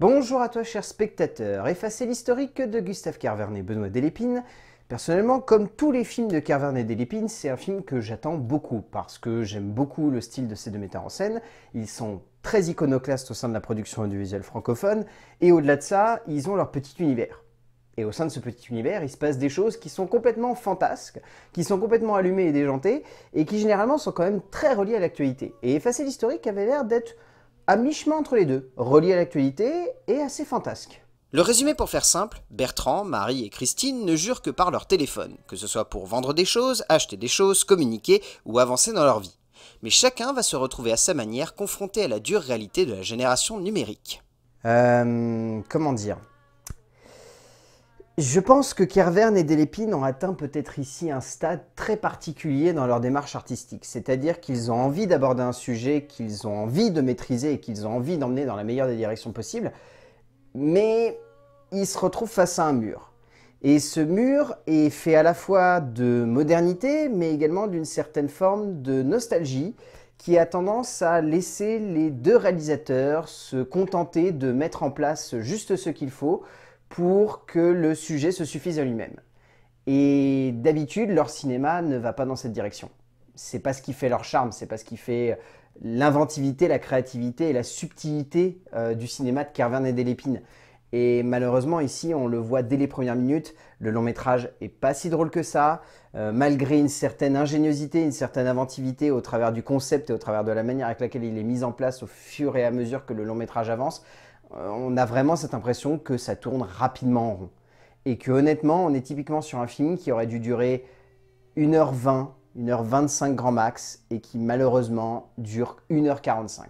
Bonjour à toi, cher spectateur. Effacer l'historique de Gustave Carvernet et Benoît Delépine. Personnellement, comme tous les films de Carvernet et Delépine, c'est un film que j'attends beaucoup parce que j'aime beaucoup le style de ces deux metteurs en scène. Ils sont très iconoclastes au sein de la production audiovisuelle francophone et au-delà de ça, ils ont leur petit univers. Et au sein de ce petit univers, il se passe des choses qui sont complètement fantasques, qui sont complètement allumées et déjantées et qui généralement sont quand même très reliées à l'actualité. Et Effacer l'historique avait l'air d'être à mi-chemin entre les deux, relié à l'actualité et à ses fantasques. Le résumé pour faire simple, Bertrand, Marie et Christine ne jurent que par leur téléphone, que ce soit pour vendre des choses, acheter des choses, communiquer ou avancer dans leur vie. Mais chacun va se retrouver à sa manière confronté à la dure réalité de la génération numérique. Euh, comment dire je pense que Kerverne et Delépine ont atteint peut-être ici un stade très particulier dans leur démarche artistique, c'est-à-dire qu'ils ont envie d'aborder un sujet qu'ils ont envie de maîtriser et qu'ils ont envie d'emmener dans la meilleure des directions possibles, mais ils se retrouvent face à un mur. Et ce mur est fait à la fois de modernité, mais également d'une certaine forme de nostalgie qui a tendance à laisser les deux réalisateurs se contenter de mettre en place juste ce qu'il faut, pour que le sujet se suffise à lui-même. Et d'habitude, leur cinéma ne va pas dans cette direction. C'est pas ce qui fait leur charme, c'est pas ce qui fait euh, l'inventivité, la créativité et la subtilité euh, du cinéma de Carverne et Delépine. Et malheureusement, ici, on le voit dès les premières minutes, le long métrage est pas si drôle que ça, euh, malgré une certaine ingéniosité, une certaine inventivité au travers du concept et au travers de la manière avec laquelle il est mis en place au fur et à mesure que le long métrage avance. Euh, on a vraiment cette impression que ça tourne rapidement en rond. Et que honnêtement, on est typiquement sur un film qui aurait dû durer 1h20, 1h25 grand max, et qui malheureusement dure 1h45.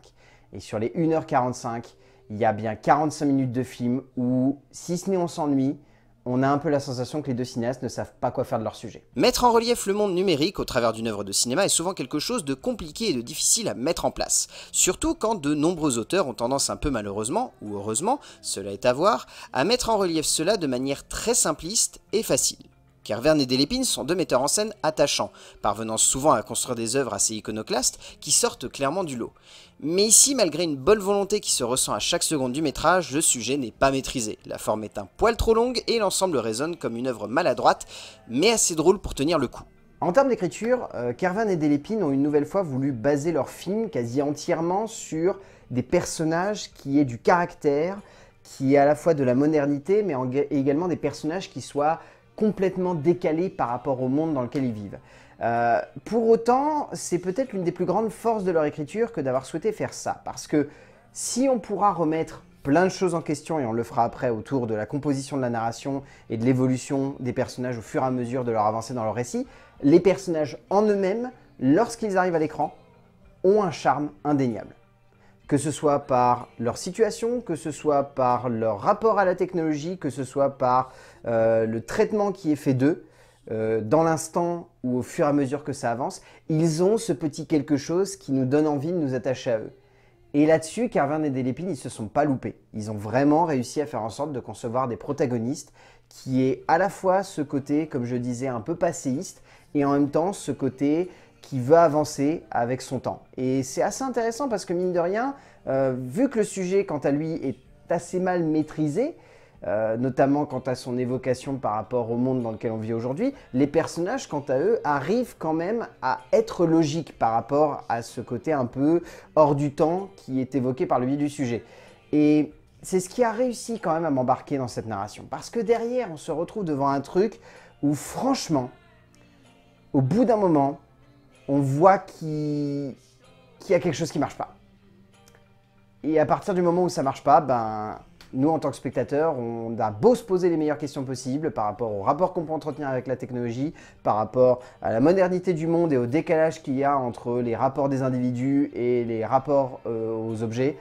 Et sur les 1h45, il y a bien 45 minutes de film où, si ce n'est on s'ennuie, on a un peu la sensation que les deux cinéastes ne savent pas quoi faire de leur sujet. Mettre en relief le monde numérique au travers d'une œuvre de cinéma est souvent quelque chose de compliqué et de difficile à mettre en place, surtout quand de nombreux auteurs ont tendance un peu malheureusement, ou heureusement, cela est à voir, à mettre en relief cela de manière très simpliste et facile. Kervern et Delépine sont deux metteurs en scène attachants, parvenant souvent à construire des œuvres assez iconoclastes qui sortent clairement du lot. Mais ici, malgré une bonne volonté qui se ressent à chaque seconde du métrage, le sujet n'est pas maîtrisé. La forme est un poil trop longue et l'ensemble résonne comme une œuvre maladroite, mais assez drôle pour tenir le coup. En termes d'écriture, euh, Kervan et Delépine ont une nouvelle fois voulu baser leur film quasi entièrement sur des personnages qui aient du caractère, qui aient à la fois de la modernité, mais également des personnages qui soient complètement décalés par rapport au monde dans lequel ils vivent. Euh, pour autant, c'est peut-être l'une des plus grandes forces de leur écriture que d'avoir souhaité faire ça, parce que si on pourra remettre plein de choses en question, et on le fera après autour de la composition de la narration et de l'évolution des personnages au fur et à mesure de leur avancée dans leur récit, les personnages en eux-mêmes, lorsqu'ils arrivent à l'écran, ont un charme indéniable que ce soit par leur situation, que ce soit par leur rapport à la technologie, que ce soit par euh, le traitement qui est fait d'eux, euh, dans l'instant ou au fur et à mesure que ça avance, ils ont ce petit quelque chose qui nous donne envie de nous attacher à eux. Et là-dessus, Carvin et Delépine, ils ne se sont pas loupés. Ils ont vraiment réussi à faire en sorte de concevoir des protagonistes qui est à la fois ce côté, comme je disais, un peu passéiste, et en même temps ce côté qui veut avancer avec son temps. Et c'est assez intéressant parce que mine de rien, euh, vu que le sujet quant à lui est assez mal maîtrisé, euh, notamment quant à son évocation par rapport au monde dans lequel on vit aujourd'hui, les personnages, quant à eux, arrivent quand même à être logiques par rapport à ce côté un peu hors du temps qui est évoqué par le biais du sujet. Et c'est ce qui a réussi quand même à m'embarquer dans cette narration, parce que derrière, on se retrouve devant un truc où franchement, au bout d'un moment, on voit qu'il y a quelque chose qui marche pas. Et à partir du moment où ça marche pas, ben, nous en tant que spectateurs, on a beau se poser les meilleures questions possibles par rapport au rapport qu'on peut entretenir avec la technologie, par rapport à la modernité du monde et au décalage qu'il y a entre les rapports des individus et les rapports euh, aux objets,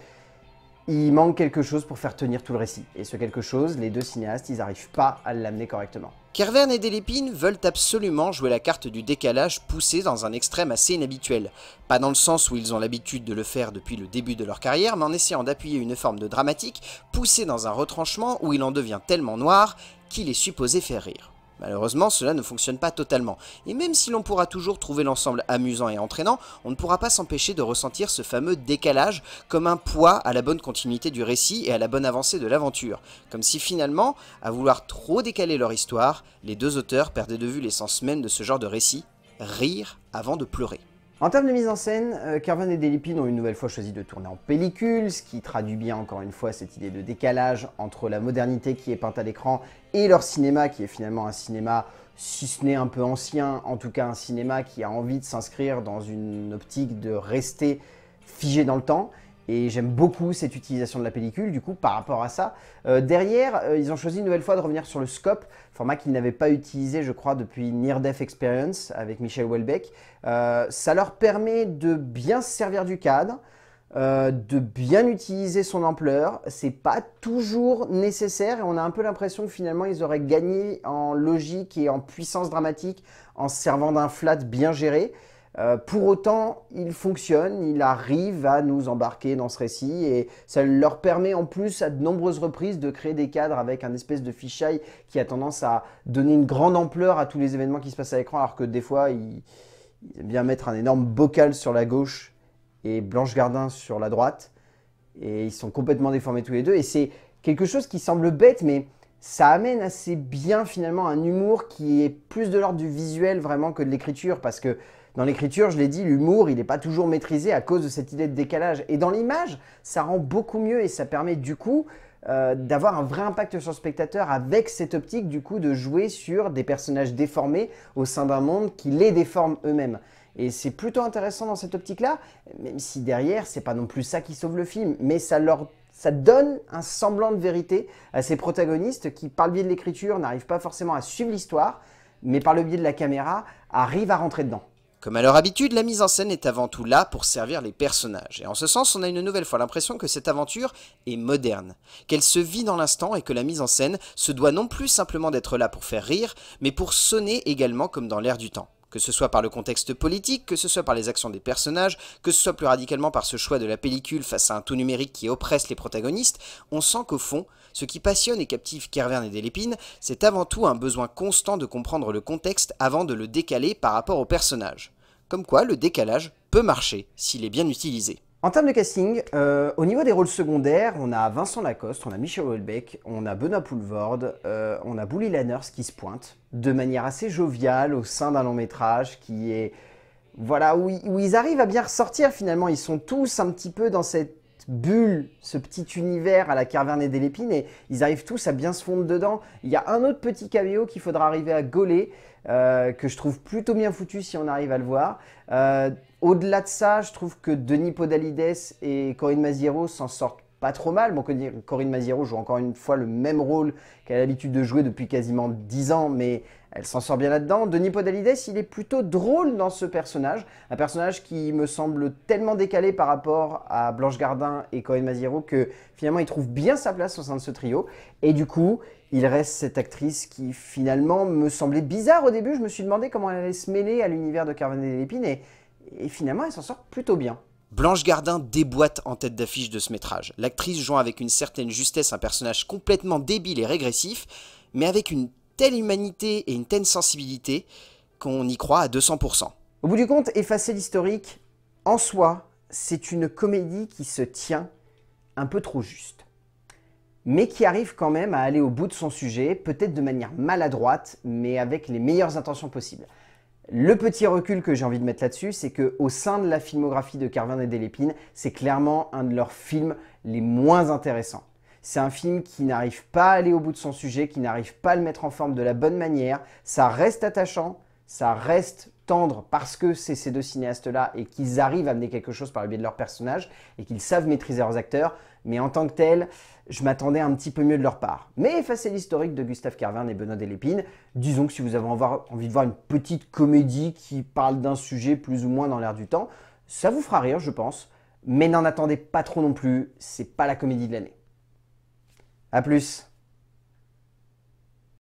il manque quelque chose pour faire tenir tout le récit. Et ce quelque chose, les deux cinéastes, ils n'arrivent pas à l'amener correctement. Kervern et Delépine veulent absolument jouer la carte du décalage poussé dans un extrême assez inhabituel. Pas dans le sens où ils ont l'habitude de le faire depuis le début de leur carrière, mais en essayant d'appuyer une forme de dramatique poussée dans un retranchement où il en devient tellement noir qu'il est supposé faire rire. Malheureusement, cela ne fonctionne pas totalement, et même si l'on pourra toujours trouver l'ensemble amusant et entraînant, on ne pourra pas s'empêcher de ressentir ce fameux décalage comme un poids à la bonne continuité du récit et à la bonne avancée de l'aventure, comme si finalement, à vouloir trop décaler leur histoire, les deux auteurs perdaient de vue l'essence même de ce genre de récit, rire avant de pleurer. En termes de mise en scène, Carven euh, et Delipine ont une nouvelle fois choisi de tourner en pellicule, ce qui traduit bien encore une fois cette idée de décalage entre la modernité qui est peinte à l'écran et leur cinéma qui est finalement un cinéma, si ce n'est un peu ancien, en tout cas un cinéma qui a envie de s'inscrire dans une optique de rester figé dans le temps. Et j'aime beaucoup cette utilisation de la pellicule, du coup, par rapport à ça. Euh, derrière, euh, ils ont choisi une nouvelle fois de revenir sur le scope, format qu'ils n'avaient pas utilisé, je crois, depuis Near Death Experience avec Michel Houellebecq. Euh, ça leur permet de bien se servir du cadre, de bien utiliser son ampleur. C'est pas toujours nécessaire et on a un peu l'impression que finalement, ils auraient gagné en logique et en puissance dramatique en se servant d'un flat bien géré. Euh, pour autant, il fonctionne, il arrive à nous embarquer dans ce récit et ça leur permet en plus à de nombreuses reprises de créer des cadres avec un espèce de fichaille qui a tendance à donner une grande ampleur à tous les événements qui se passent à l'écran alors que des fois, ils aiment bien mettre un énorme bocal sur la gauche et Blanche Gardin sur la droite et ils sont complètement déformés tous les deux et c'est quelque chose qui semble bête mais ça amène assez bien finalement un humour qui est plus de l'ordre du visuel vraiment que de l'écriture parce que dans l'écriture, je l'ai dit, l'humour, il n'est pas toujours maîtrisé à cause de cette idée de décalage. Et dans l'image, ça rend beaucoup mieux et ça permet du coup euh, d'avoir un vrai impact sur le spectateur avec cette optique du coup de jouer sur des personnages déformés au sein d'un monde qui les déforme eux-mêmes. Et c'est plutôt intéressant dans cette optique-là, même si derrière, c'est pas non plus ça qui sauve le film, mais ça leur ça donne un semblant de vérité à ces protagonistes qui, par le biais de l'écriture, n'arrivent pas forcément à suivre l'histoire, mais par le biais de la caméra, arrivent à rentrer dedans. Comme à leur habitude, la mise en scène est avant tout là pour servir les personnages, et en ce sens on a une nouvelle fois l'impression que cette aventure est moderne, qu'elle se vit dans l'instant et que la mise en scène se doit non plus simplement d'être là pour faire rire, mais pour sonner également comme dans l'air du temps que ce soit par le contexte politique, que ce soit par les actions des personnages, que ce soit plus radicalement par ce choix de la pellicule face à un tout numérique qui oppresse les protagonistes, on sent qu'au fond, ce qui passionne et captive Kervern et Delépine, c'est avant tout un besoin constant de comprendre le contexte avant de le décaler par rapport au personnage. Comme quoi, le décalage peut marcher s'il est bien utilisé. En termes de casting, euh, au niveau des rôles secondaires, on a Vincent Lacoste, on a Michel Houellebecq, on a Benoît Poulvorde, euh, on a Bully Lanners qui se pointe de manière assez joviale au sein d'un long métrage qui est... Voilà, où ils arrivent à bien ressortir finalement, ils sont tous un petit peu dans cette bulle, ce petit univers à la caverne des Lépines, et ils arrivent tous à bien se fondre dedans. Il y a un autre petit caméo qu'il faudra arriver à gauler, euh, que je trouve plutôt bien foutu si on arrive à le voir. Euh, au-delà de ça, je trouve que Denis Podalides et Corinne Maziero s'en sortent pas trop mal. Bon, Corinne Maziero joue encore une fois le même rôle qu'elle a l'habitude de jouer depuis quasiment 10 ans, mais elle s'en sort bien là-dedans. Denis Podalides, il est plutôt drôle dans ce personnage. Un personnage qui me semble tellement décalé par rapport à Blanche Gardin et Corinne Maziero que finalement il trouve bien sa place au sein de ce trio. Et du coup, il reste cette actrice qui finalement me semblait bizarre au début. Je me suis demandé comment elle allait se mêler à l'univers de Carmen Lépine et, et finalement elle s'en sort plutôt bien. Blanche Gardin déboîte en tête d'affiche de ce métrage, l'actrice joint avec une certaine justesse un personnage complètement débile et régressif, mais avec une telle humanité et une telle sensibilité qu'on y croit à 200%. Au bout du compte, effacer l'historique, en soi, c'est une comédie qui se tient un peu trop juste, mais qui arrive quand même à aller au bout de son sujet, peut-être de manière maladroite, mais avec les meilleures intentions possibles. Le petit recul que j'ai envie de mettre là-dessus, c'est qu'au sein de la filmographie de Carvin et Delépine, c'est clairement un de leurs films les moins intéressants. C'est un film qui n'arrive pas à aller au bout de son sujet, qui n'arrive pas à le mettre en forme de la bonne manière. Ça reste attachant, ça reste tendre parce que c'est ces deux cinéastes-là et qu'ils arrivent à amener quelque chose par le biais de leurs personnages et qu'ils savent maîtriser leurs acteurs, mais en tant que tel, je m'attendais un petit peu mieux de leur part. Mais face à l'historique de Gustave Carverne et Benoît Delépine, disons que si vous avez envie de voir une petite comédie qui parle d'un sujet plus ou moins dans l'air du temps, ça vous fera rire, je pense, mais n'en attendez pas trop non plus, c'est pas la comédie de l'année. A plus